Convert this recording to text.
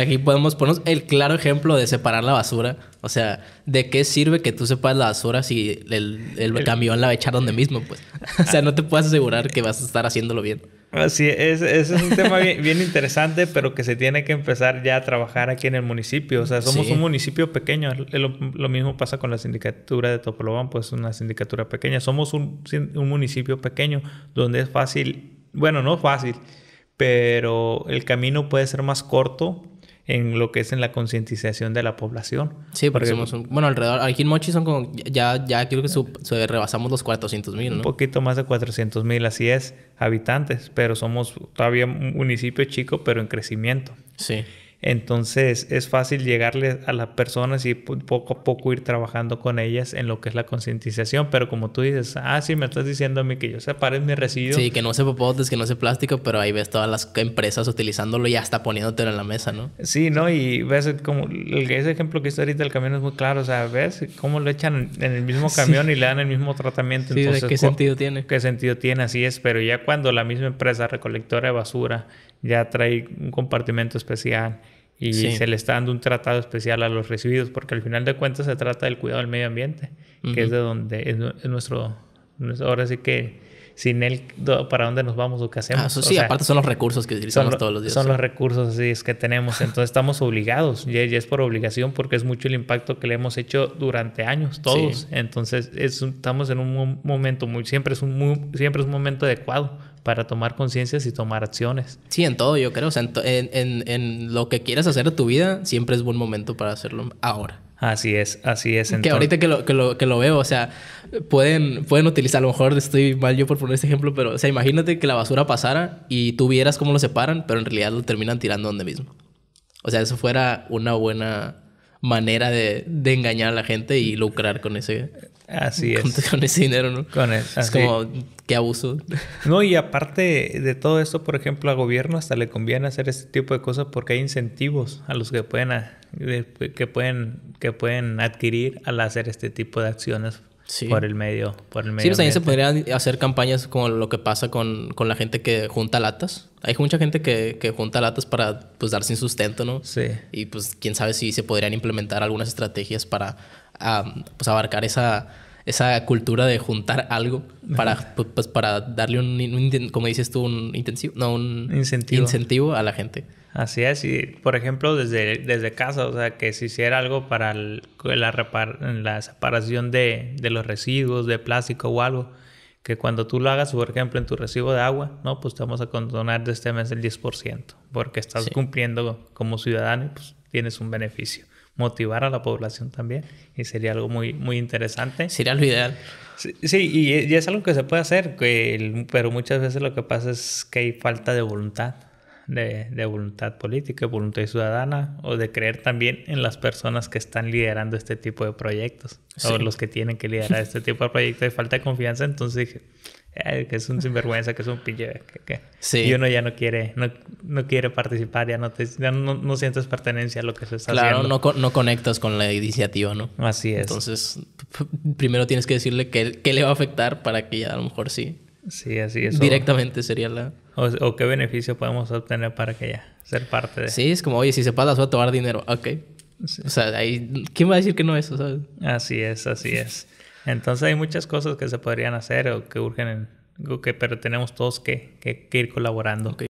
aquí podemos ponernos el claro ejemplo de separar la basura. O sea, ¿de qué sirve que tú sepas la basura si el, camión la va a echar donde mismo? Pues? o sea, no te puedes asegurar que vas a estar haciéndolo bien. Así es, ese es un tema bien, interesante, pero que se tiene que empezar ya a trabajar aquí en el municipio. O sea, somos un municipio pequeño. Lo, mismo pasa con la sindicatura de Topolobán, pues una sindicatura pequeña. Somos un, un municipio pequeño donde es fácil, bueno, no fácil, pero el camino puede ser más corto en lo que es en la concientización de la población. Sí, porque, somos un, bueno, alrededor, aquí en Mochi son como, ya, ya creo que rebasamos los 400 mil, ¿no? Un poquito más de 400 mil, así es, habitantes, pero somos todavía un municipio chico, pero en crecimiento. Sí. Entonces es fácil llegarle a las personas y poco a poco ir trabajando con ellas en lo que es la concientización. Pero como tú dices, ah, sí, me estás diciendo a mí que yo separe mi residuo. Sí, que no se popotes, que no se plástico, pero ahí ves todas las empresas utilizándolo y hasta poniéndotelo en la mesa, ¿no? Sí, ¿no? Y ves como ese ejemplo que hizo ahorita del camión es muy claro. O sea, ves cómo lo echan en el mismo camión y le dan el mismo tratamiento. Sí, ¿qué sentido tiene? ¿Qué sentido tiene? Así es. Pero ya cuando la misma empresa recolectora de basura ya trae un compartimento especial y se le está dando un tratado especial a los recibidos porque al final de cuentas se trata del cuidado del medio ambiente, que es de donde es, nuestro, ahora sí que sin él, ¿para dónde nos vamos o qué hacemos? Ah, sí, aparte son los recursos que utilizamos todos los días. Son los recursos así es que tenemos, entonces estamos obligados, y, es por obligación porque es mucho el impacto que le hemos hecho durante años todos, entonces estamos en un momento muy, siempre es un, muy, siempre es un momento adecuado para tomar conciencias y tomar acciones. Sí, en todo, yo creo. O sea, en, lo que quieras hacer de tu vida, siempre es buen momento para hacerlo ahora. Así es, así es. Que ahorita que lo, que, lo, veo, o sea, pueden, pueden utilizar, a lo mejor estoy mal yo por poner este ejemplo, pero, o sea, imagínate que la basura pasara y tú vieras cómo lo separan, pero en realidad lo terminan tirando donde mismo. O sea, eso fuera una buena manera de, de engañar a la gente y lucrar con ese, Así es. Con ese dinero, ¿no? Con Es como, qué abuso. No, y aparte de todo esto, por ejemplo, al gobierno hasta le conviene hacer este tipo de cosas porque hay incentivos a los que que pueden, que pueden adquirir al hacer este tipo de acciones por el medio. Por sí, pues también se podrían hacer campañas como lo que pasa con, la gente que junta latas. Hay mucha gente que, junta latas para pues darse un sustento, ¿no? Sí. Y pues quién sabe si se podrían implementar algunas estrategias para pues, abarcar esa esa cultura de juntar algo para, pues, pues, para darle un, como dices tú, un intensivo, no, un incentivo. a la gente. Así es, y por ejemplo, desde, desde casa, o sea, que si hiciera algo para la, separación de, los residuos, de plástico o algo, que cuando tú lo hagas, por ejemplo, en tu recibo de agua, no, pues te vamos a condonar de este mes el 10%, porque estás cumpliendo como ciudadano y pues tienes un beneficio motivar a la población también y sería algo muy, muy interesante. Sería lo ideal. Sí, y, es algo que se puede hacer, que pero muchas veces lo que pasa es que hay falta de voluntad de, voluntad política, voluntad ciudadana, o de creer también en las personas que están liderando este tipo de proyectos, o los que tienen que liderar este tipo de proyectos, hay falta de confianza, entonces dije, que es un sinvergüenza, que es un pinche, que, y uno ya no quiere, no, no quiere participar, ya no, te, no, sientes pertenencia a lo que se está haciendo. Claro, no, no conectas con la iniciativa, ¿no? Así es. Entonces, primero tienes que decirle qué, qué le va a afectar para que ya a lo mejor sí. Sí, así es. Directamente sería la, o, qué beneficio podemos obtener para que ya ser parte de. Sí, es como, oye, si se paga, va a tomar dinero. Ok. O sea, ahí, ¿quién va a decir que no eso? Así es, así es. Entonces hay muchas cosas que se podrían hacer o que urgen, que, pero tenemos todos que, que, ir colaborando.